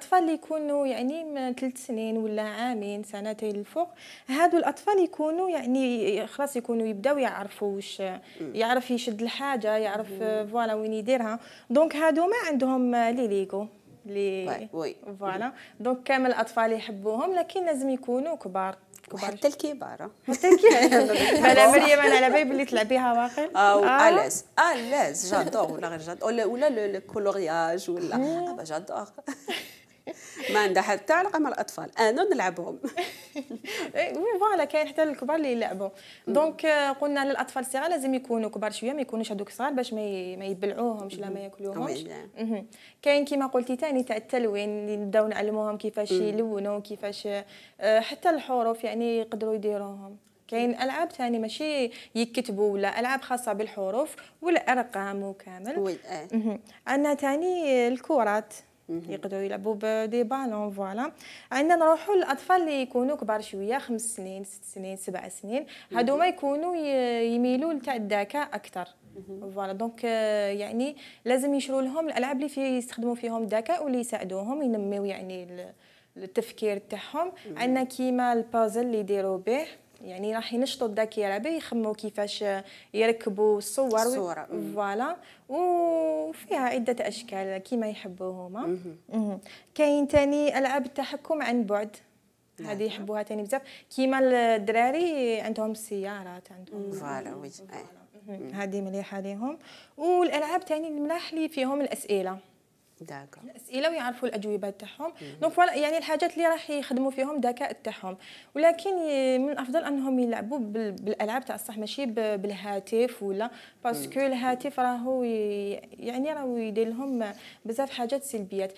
الاطفال اللي يكونوا يعني من ثلاث سنين ولا عامين سنتين الفوق هادو الاطفال يكونوا يعني خلاص يكونوا يبداو يعرفوا واش يعرف يشد الحاجه يعرف فوالا وين يديرها دونك هادو ما عندهم لي ليغو لي فوالا دونك كامل الاطفال يحبوهم لكن لازم يكونوا كبار كبار حتى الكبار حتى الكبار على مريم انا على بالي بلي تلعبيها واقيلا آه،, اه الاز الاز جادور ولا غير جادور ولا ولا الكولورياج ولا جادور ما عندها حتى علاقه مع الاطفال انا نلعبهم إيه، وي فوالا كاين حتى الكبار اللي يلعبوا دونك آه، قلنا للاطفال الصغار لازم يكونوا كبار شويه ما يكونوش هذوك الصغار باش ما يبلعوهمش لا ما ياكلوهمش كاين كما قلتي ثاني تاع التلوين اللي نبداو نعلموهم كيفاش يلونوا كيفاش آه، حتى الحروف يعني يقدروا يديروهم كاين العاب ثاني ماشي يكتبوا ولا العاب خاصه بالحروف والارقام وكامل وي عندنا آه. ثاني الكرات يقدروا يلعبوا بدي بالون فوالا عندنا نروحوا للاطفال اللي يكونوا كبار شويه خمس سنين ست سنين سبع سنين هذوما يكونوا يميلوا لتاع الذكاء اكثر فوالا دونك آه، يعني لازم يشروا لهم الالعاب اللي في يستخدموا فيهم الذكاء واللي يساعدوهم ينميو يعني التفكير تاعهم عندنا كيما البازل اللي يديروا به يعني راح ينشطوا الذاكره يخموا كيفاش يركبوا الصور الصوره فوالا وفيها عده اشكال كيما يحبوا هما كاين ثاني العاب التحكم عن بعد نعم. هذه يحبوها ثاني بزاف كيما الدراري عندهم السيارات عندهم فوالا هذه مليحه ليهم والالعاب ثاني الملاح اللي فيهم الاسئله داكا. الاسئله ويعرفوا الاجوبه تاعهم دونك يعني الحاجات اللي راح يخدموا فيهم الذكاء تاعهم ولكن من الافضل انهم يلعبوا بالالعاب تاع الصح ماشي بالهاتف ولا باسكو الهاتف راهو يعني راهو يدير لهم بزاف حاجات سلبيات